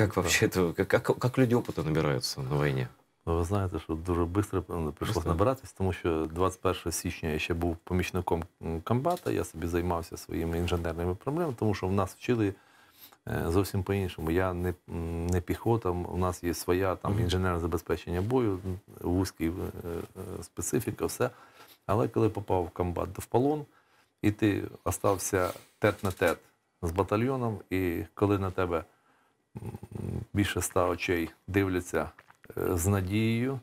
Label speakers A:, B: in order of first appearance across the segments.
A: Как вообще это, как, как, люди опыту набираються на війні? Ну, Ви знаєте, що дуже швидко прийшлося набиратись, тому що 21 січня я ще був помічником комбата, я собі займався своїми інженерними проблемами, тому що в нас вчили е, зовсім по-іншому. Я не не піхота, у нас є своя там інженерне забезпечення бою, вузький е, е, специфіка, все. Але коли попав в комбат в полон, і ти остався тет на тет з батальйоном, і коли на тебе більше ста очей дивляться е, з надією,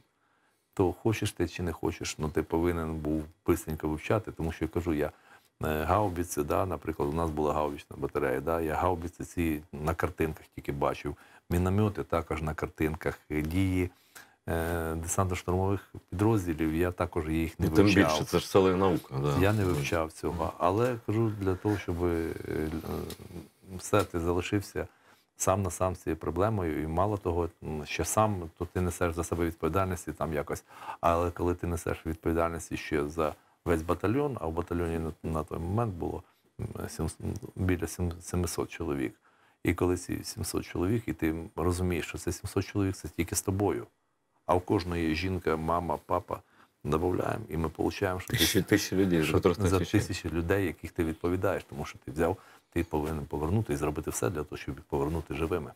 A: то хочеш ти чи не хочеш, ну ти повинен був писенько вивчати, тому що я кажу, я е, гаубіці, да, наприклад, у нас була гаубічна батарея, да, я гаубиці ці на картинках тільки бачив. Міномети також на картинках, е, дії десантно-штурмових підрозділів, я також їх не вивчав. Ну, тим більше, це ж села наука. Да. Я не вивчав цього. Але кажу, для того, щоб все ти залишився сам на сам з цією проблемою, і мало того, що сам то ти несеш за себе відповідальність там якось. Але коли ти несеш відповідальність ще за весь батальйон, а в батальйоні на, на той момент було сім, біля 700 чоловік. І коли ці 700 чоловік, і ти розумієш, що це 700 чоловік це тільки з тобою. А в кожної жінка, мама, папа додаємо, і ми отримуємо що тисячі, тисячі
B: людей, що, за тисячі
A: людей, яких ти відповідаєш, тому що ти взяв і повинен повернути і зробити все для того, щоб їх повернути живими.